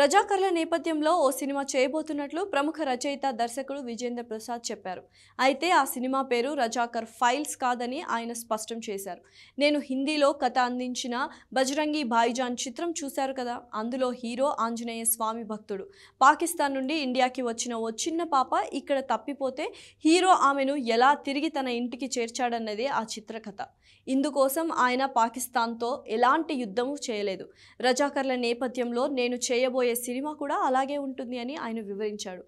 రజాకర్ల నేపథ్యంలో ఓ సినిమా చేయబోతున్నట్లు ప్రముఖ రచయిత దర్శకుడు విజేంద్ర ప్రసాద్ చెప్పారు అయితే ఆ సినిమా పేరు రజాకర్ ఫైల్స్ కాదని ఆయన స్పష్టం చేశారు నేను హిందీలో కథ అందించిన బజరంగి భాయిజాన్ చిత్రం చూశారు కదా అందులో హీరో ఆంజనేయ స్వామి భక్తుడు పాకిస్తాన్ నుండి ఇండియాకి వచ్చిన ఓ చిన్న పాప ఇక్కడ తప్పిపోతే హీరో ఆమెను ఎలా తిరిగి తన ఇంటికి చేర్చాడన్నదే ఆ చిత్రకథ ఇందుకోసం ఆయన పాకిస్తాన్తో ఎలాంటి యుద్ధము చేయలేదు రజాకర్ల నేపథ్యంలో నేను చేయబోయే రాబోయే సినిమా కూడా అలాగే ఉంటుంది అని ఆయన వివరించాడు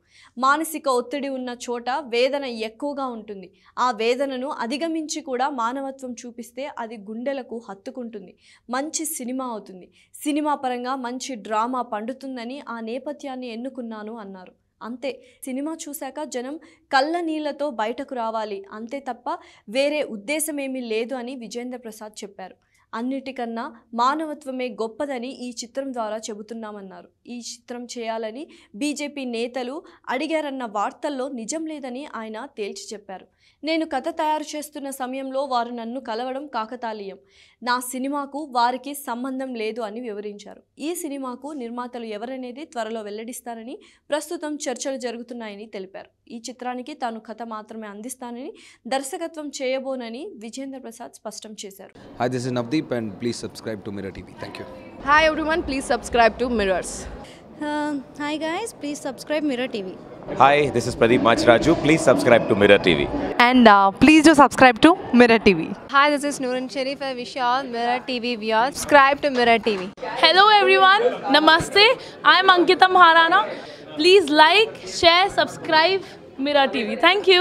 మానసిక ఒత్తిడి ఉన్న చోట వేదన ఎక్కువగా ఉంటుంది ఆ వేదనను అధిగమించి కూడా మానవత్వం చూపిస్తే అది గుండెలకు హత్తుకుంటుంది మంచి సినిమా అవుతుంది సినిమా పరంగా మంచి డ్రామా పండుతుందని ఆ నేపథ్యాన్ని ఎన్నుకున్నాను అన్నారు అంతే సినిమా చూశాక జనం కళ్ళ నీళ్లతో బయటకు రావాలి అంతే తప్ప వేరే ఉద్దేశమేమీ లేదు అని విజేంద్ర ప్రసాద్ చెప్పారు అన్నిటికన్నా మానవత్వమే గొప్పదని ఈ చిత్రం ద్వారా చెబుతున్నామన్నారు ఈ చిత్రం చేయాలని బీజేపీ నేతలు అడిగారన్న వార్తల్లో నిజం లేదని ఆయన తేల్చి చెప్పారు నేను కథ తయారు చేస్తున్న సమయంలో వారు నన్ను కలవడం కాకతాళీయం నా సినిమాకు వారికి సంబంధం లేదు అని వివరించారు ఈ సినిమాకు నిర్మాతలు ఎవరనేది త్వరలో వెల్లడిస్తారని ప్రస్తుతం చర్చలు జరుగుతున్నాయని తెలిపారు ఈ చిత్రానికి తాను కథ మాత్రమే అందిస్తానని దర్శకత్వం చేయబోనని విజేంద్ర ప్రసాద్ స్పష్టం చేశారు sleep and please subscribe to Mirror TV. Thank you. Hi everyone, please subscribe to Mirrors. Uh, hi guys, please subscribe Mirror TV. Hi, this is Pradeep Machraju. Please subscribe to Mirror TV. And uh, please do subscribe to Mirror TV. Hi, this is Nooran Sharif. I wish you all Mirror TV viewers. Subscribe to Mirror TV. Hello everyone. Namaste. I am Ankita Maharana. Please like, share, subscribe Mirror TV. Thank you.